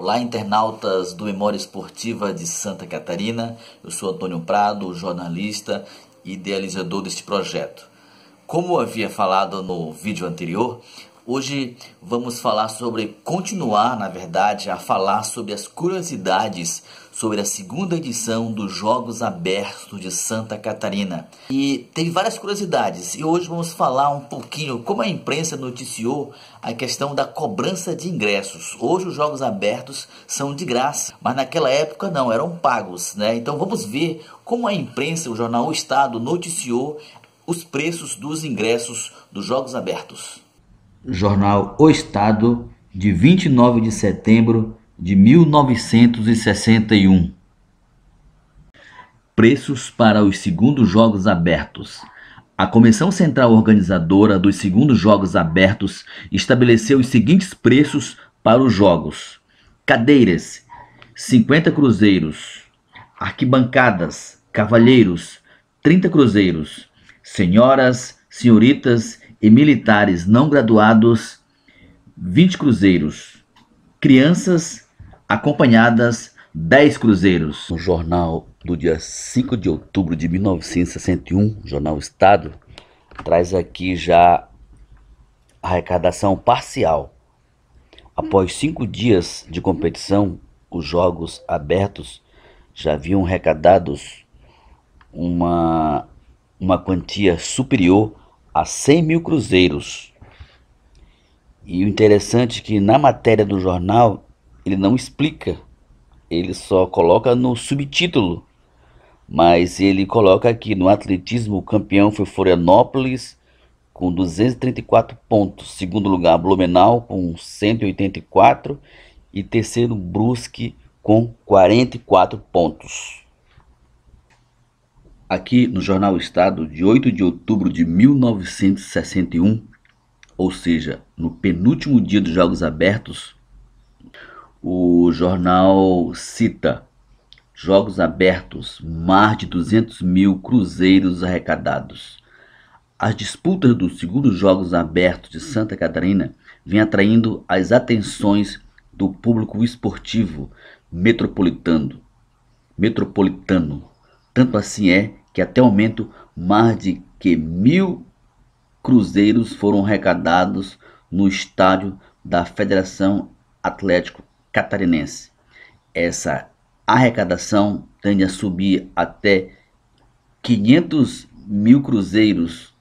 Olá, internautas do Memória Esportiva de Santa Catarina. Eu sou Antônio Prado, jornalista e idealizador deste projeto. Como havia falado no vídeo anterior, hoje vamos falar sobre continuar, na verdade, a falar sobre as curiosidades sobre a segunda edição dos Jogos Abertos de Santa Catarina. E teve várias curiosidades e hoje vamos falar um pouquinho como a imprensa noticiou a questão da cobrança de ingressos. Hoje os Jogos Abertos são de graça, mas naquela época não, eram pagos, né? Então vamos ver como a imprensa, o jornal O Estado noticiou os preços dos ingressos dos Jogos Abertos. Jornal O Estado de 29 de setembro de 1961. Preços para os segundos Jogos Abertos. A Comissão Central Organizadora dos Segundos Jogos Abertos estabeleceu os seguintes preços para os jogos: cadeiras, 50 cruzeiros, arquibancadas, cavalheiros, 30 cruzeiros, senhoras, senhoritas e militares não graduados, 20 cruzeiros, crianças, acompanhadas 10 cruzeiros. No jornal do dia 5 de outubro de 1961, jornal Estado, traz aqui já a arrecadação parcial. Após cinco dias de competição, os jogos abertos já haviam arrecadados uma, uma quantia superior a 100 mil cruzeiros. E o interessante é que na matéria do jornal ele não explica, ele só coloca no subtítulo. Mas ele coloca que no atletismo o campeão foi Florianópolis com 234 pontos, segundo lugar Blumenau com 184 e terceiro Brusque com 44 pontos. Aqui no Jornal Estado de 8 de outubro de 1961, ou seja, no penúltimo dia dos Jogos Abertos, o jornal cita Jogos abertos, mais de 200 mil cruzeiros arrecadados. As disputas dos segundos Jogos Abertos de Santa Catarina vêm atraindo as atenções do público esportivo metropolitano. metropolitano. Tanto assim é que até o momento mais de que mil cruzeiros foram arrecadados no estádio da Federação Atlético catarinense. Essa arrecadação tende a subir até 500 mil cruzeiros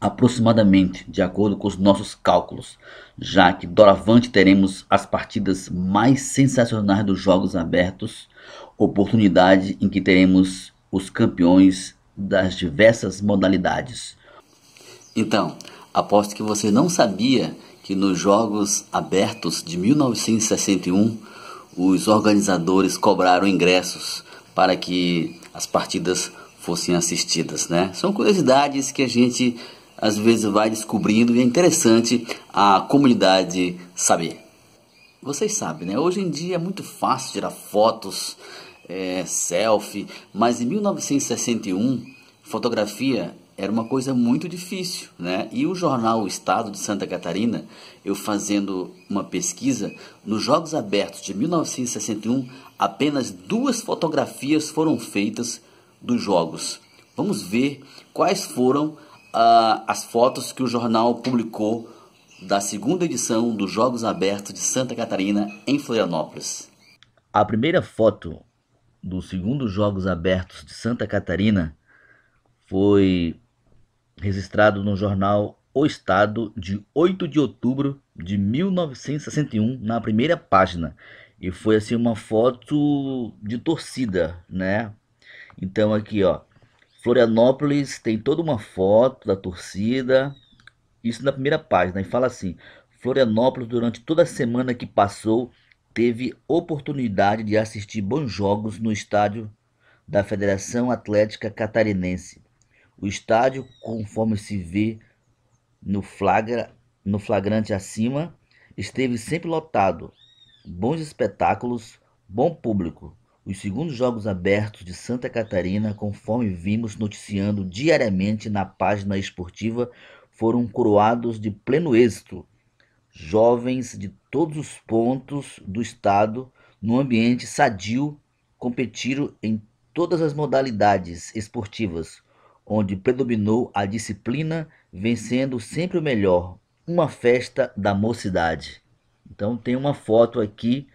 aproximadamente, de acordo com os nossos cálculos, já que doravante teremos as partidas mais sensacionais dos jogos abertos, oportunidade em que teremos os campeões das diversas modalidades. Então, aposto que você não sabia que nos Jogos Abertos de 1961 os organizadores cobraram ingressos para que as partidas fossem assistidas, né? São curiosidades que a gente às vezes vai descobrindo e é interessante a comunidade saber. Vocês sabem, né? Hoje em dia é muito fácil tirar fotos, é, selfie, mas em 1961 fotografia era uma coisa muito difícil, né? E o jornal o Estado de Santa Catarina, eu fazendo uma pesquisa, nos Jogos Abertos de 1961, apenas duas fotografias foram feitas dos jogos. Vamos ver quais foram uh, as fotos que o jornal publicou da segunda edição dos Jogos Abertos de Santa Catarina em Florianópolis. A primeira foto dos segundos Jogos Abertos de Santa Catarina foi registrado no jornal O Estado de 8 de outubro de 1961, na primeira página. E foi assim uma foto de torcida, né? Então aqui, ó, Florianópolis tem toda uma foto da torcida. Isso na primeira página e fala assim: Florianópolis durante toda a semana que passou teve oportunidade de assistir bons jogos no estádio da Federação Atlética Catarinense. O estádio, conforme se vê no, flagra, no flagrante acima, esteve sempre lotado. Bons espetáculos, bom público. Os segundos Jogos Abertos de Santa Catarina, conforme vimos noticiando diariamente na página esportiva, foram coroados de pleno êxito. Jovens de todos os pontos do estado, num ambiente sadio, competiram em todas as modalidades esportivas onde predominou a disciplina, vencendo sempre o melhor, uma festa da mocidade. Então tem uma foto aqui,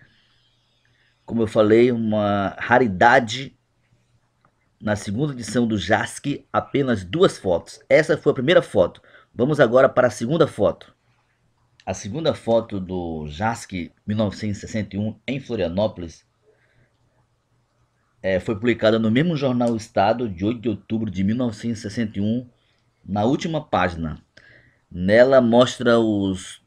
como eu falei, uma raridade na segunda edição do JASC, apenas duas fotos. Essa foi a primeira foto. Vamos agora para a segunda foto. A segunda foto do JASC 1961 em Florianópolis é, foi publicada no mesmo jornal Estado, de 8 de outubro de 1961, na última página. Nela mostra os,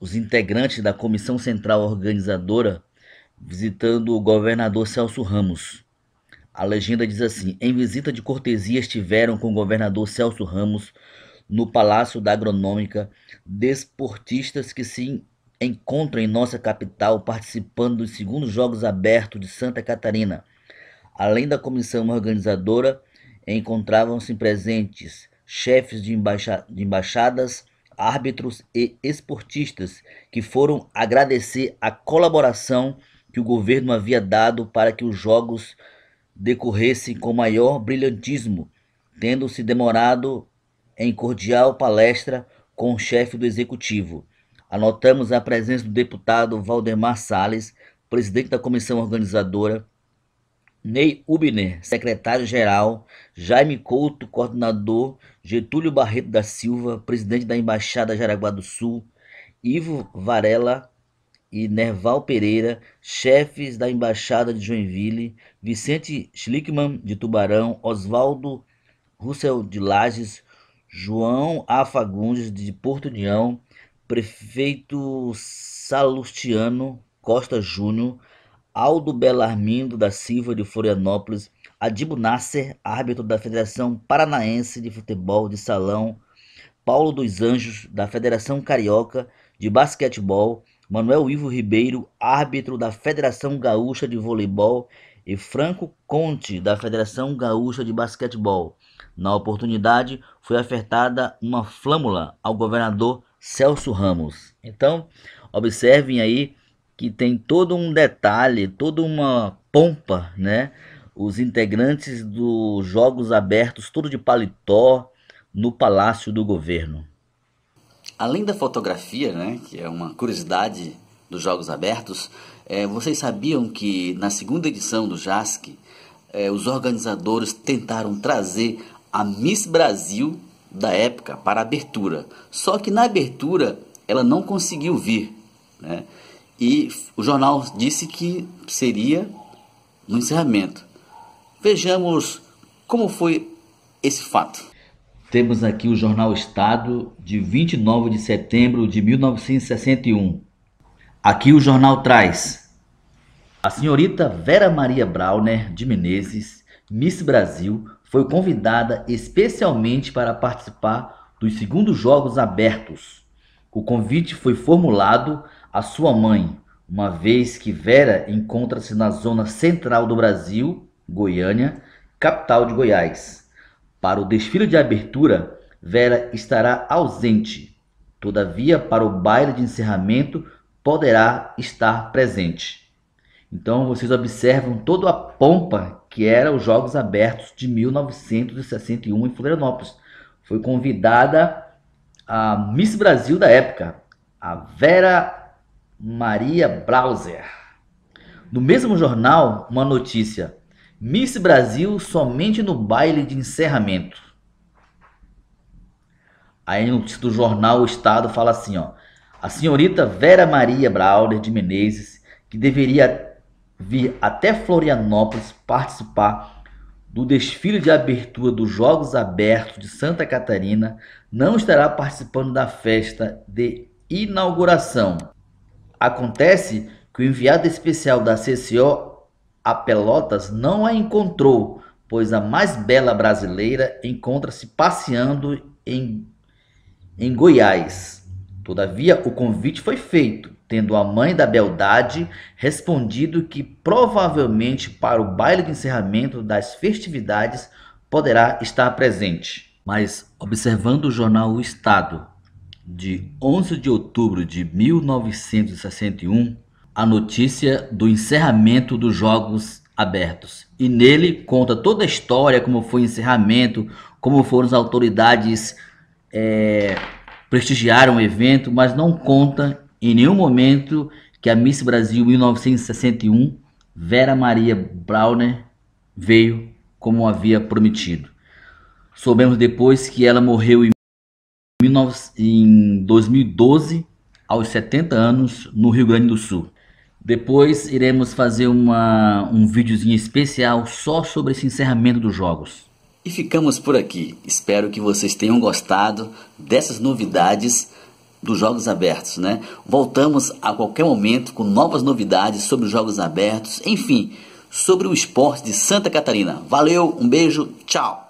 os integrantes da Comissão Central Organizadora visitando o governador Celso Ramos. A legenda diz assim: Em visita de cortesia estiveram com o governador Celso Ramos no Palácio da Agronômica desportistas que se encontro em nossa capital participando dos segundos Jogos Abertos de Santa Catarina. Além da comissão organizadora, encontravam-se presentes chefes de, embaixa de embaixadas, árbitros e esportistas que foram agradecer a colaboração que o governo havia dado para que os jogos decorressem com maior brilhantismo, tendo se demorado em cordial palestra com o chefe do executivo. Anotamos a presença do deputado Valdemar Sales, presidente da comissão organizadora, Ney Ubner, secretário-geral, Jaime Couto, coordenador, Getúlio Barreto da Silva, presidente da Embaixada Jaraguá do Sul, Ivo Varela e Nerval Pereira, chefes da Embaixada de Joinville, Vicente Schlickman, de Tubarão, Oswaldo Russell de Lages, João A. Fagundes, de Porto União, prefeito Salustiano Costa Júnior, Aldo Belarmindo da Silva de Florianópolis, Adibo Nasser, árbitro da Federação Paranaense de Futebol de Salão, Paulo dos Anjos, da Federação Carioca de Basquetebol, Manuel Ivo Ribeiro, árbitro da Federação Gaúcha de Voleibol, e Franco Conte, da Federação Gaúcha de Basquetebol. Na oportunidade, foi ofertada uma flâmula ao governador Celso Ramos. Então, observem aí que tem todo um detalhe, toda uma pompa, né? Os integrantes dos Jogos Abertos, tudo de paletó, no Palácio do Governo. Além da fotografia, né, que é uma curiosidade dos Jogos Abertos, é, vocês sabiam que na segunda edição do JASC, é, os organizadores tentaram trazer a Miss Brasil da época para a abertura. Só que na abertura ela não conseguiu vir. Né? E o jornal disse que seria no encerramento. Vejamos como foi esse fato. Temos aqui o jornal Estado de 29 de setembro de 1961. Aqui o jornal traz a senhorita Vera Maria Brauner de Menezes Miss Brasil foi convidada especialmente para participar dos segundos Jogos Abertos. O convite foi formulado à sua mãe, uma vez que Vera encontra-se na zona central do Brasil, Goiânia, capital de Goiás. Para o desfile de abertura, Vera estará ausente. Todavia, para o baile de encerramento, poderá estar presente. Então, vocês observam toda a pompa que era os Jogos Abertos de 1961 em Florianópolis. Foi convidada a Miss Brasil da época, a Vera Maria Brauser. No mesmo jornal, uma notícia: Miss Brasil somente no baile de encerramento. Aí no título do jornal O Estado fala assim, ó: A senhorita Vera Maria Browder de Menezes, que deveria vir até Florianópolis participar do desfile de abertura dos Jogos Abertos de Santa Catarina, não estará participando da festa de inauguração. Acontece que o enviado especial da CCO a Pelotas não a encontrou, pois a mais bela brasileira encontra-se passeando em, em Goiás. Todavia, o convite foi feito tendo a mãe da beldade respondido que provavelmente para o baile de encerramento das festividades poderá estar presente. Mas observando o jornal O Estado, de 11 de outubro de 1961, a notícia do encerramento dos Jogos Abertos. E nele conta toda a história, como foi o encerramento, como foram as autoridades é, prestigiaram o evento, mas não conta em nenhum momento que a Miss Brasil 1961, Vera Maria Brauner, veio como havia prometido. Soubemos depois que ela morreu em 2012, aos 70 anos, no Rio Grande do Sul. Depois iremos fazer uma, um videozinho especial só sobre esse encerramento dos jogos. E ficamos por aqui. Espero que vocês tenham gostado dessas novidades dos Jogos Abertos, né? Voltamos a qualquer momento com novas novidades sobre os Jogos Abertos, enfim, sobre o esporte de Santa Catarina. Valeu, um beijo, tchau!